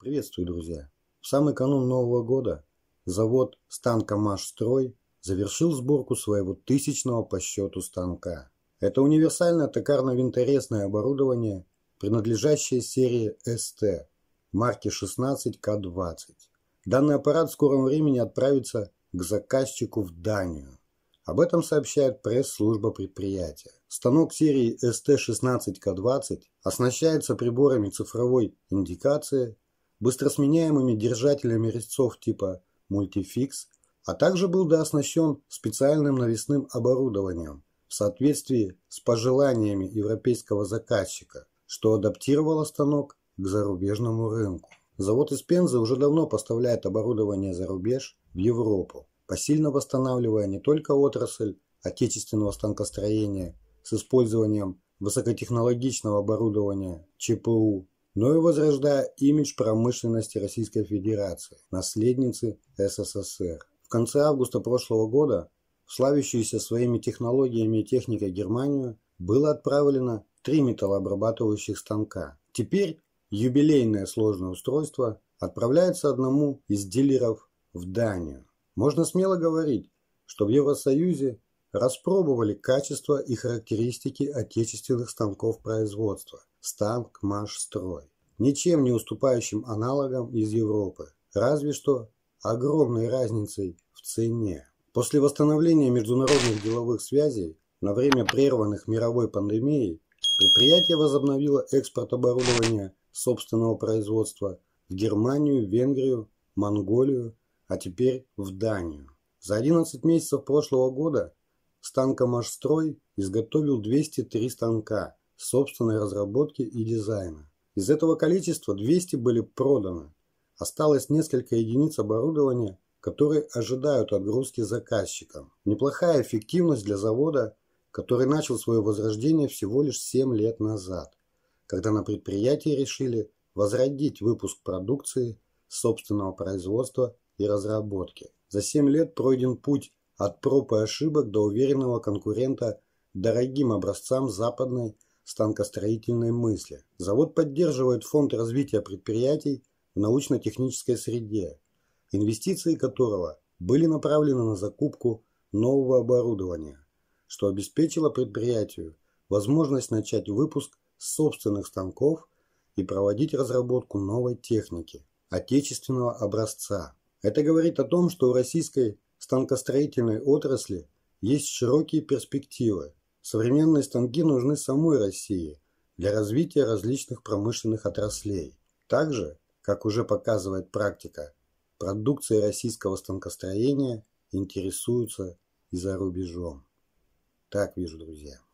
Приветствую, друзья! В самый канун Нового года завод «Станкомашстрой» завершил сборку своего тысячного по счету станка. Это универсальное токарно-винторезное оборудование, принадлежащее серии ST марки 16К20. Данный аппарат в скором времени отправится к заказчику в Данию. Об этом сообщает пресс-служба предприятия. Станок серии ST16К20 оснащается приборами цифровой индикации быстро сменяемыми держателями резцов типа мультификс, а также был дооснащен специальным навесным оборудованием в соответствии с пожеланиями европейского заказчика, что адаптировало станок к зарубежному рынку. Завод из Пензы уже давно поставляет оборудование за рубеж в Европу, посильно восстанавливая не только отрасль отечественного станкостроения с использованием высокотехнологичного оборудования ЧПУ но и возрождая имидж промышленности Российской Федерации, наследницы СССР. В конце августа прошлого года в славящуюся своими технологиями и техникой Германию было отправлено три металлообрабатывающих станка. Теперь юбилейное сложное устройство отправляется одному из дилеров в Данию. Можно смело говорить, что в Евросоюзе распробовали качество и характеристики отечественных станков производства. Станкмашстрой, ничем не уступающим аналогам из Европы, разве что огромной разницей в цене. После восстановления международных деловых связей на время прерванных мировой пандемией предприятие возобновило экспорт оборудования собственного производства в Германию, Венгрию, Монголию, а теперь в Данию. За 11 месяцев прошлого года станкомашстрой изготовил 203 станка собственной разработки и дизайна. Из этого количества 200 были проданы. Осталось несколько единиц оборудования, которые ожидают отгрузки заказчикам. Неплохая эффективность для завода, который начал свое возрождение всего лишь 7 лет назад, когда на предприятии решили возродить выпуск продукции собственного производства и разработки. За 7 лет пройден путь от проб и ошибок до уверенного конкурента дорогим образцам западной станкостроительной мысли. Завод поддерживает фонд развития предприятий в научно-технической среде, инвестиции которого были направлены на закупку нового оборудования, что обеспечило предприятию возможность начать выпуск собственных станков и проводить разработку новой техники отечественного образца. Это говорит о том, что у российской станкостроительной отрасли есть широкие перспективы, Современные станки нужны самой России для развития различных промышленных отраслей. Также, как уже показывает практика, продукцией российского станкостроения интересуются и за рубежом. Так вижу, друзья.